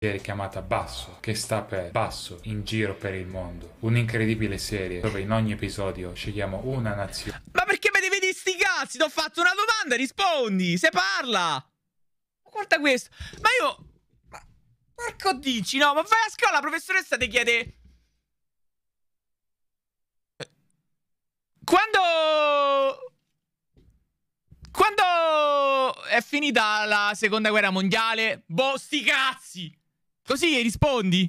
serie chiamata Basso, che sta per Basso in giro per il mondo. Un'incredibile serie dove in ogni episodio scegliamo una nazione. Ma perché mi devi dire sti cazzi? Ti ho fatto una domanda, rispondi, se parla! Guarda questo, ma io... Ma... Porco dici, no, ma vai a scuola, la professoressa ti chiede... Quando... Quando è finita la seconda guerra mondiale, boh, sti cazzi! Così rispondi.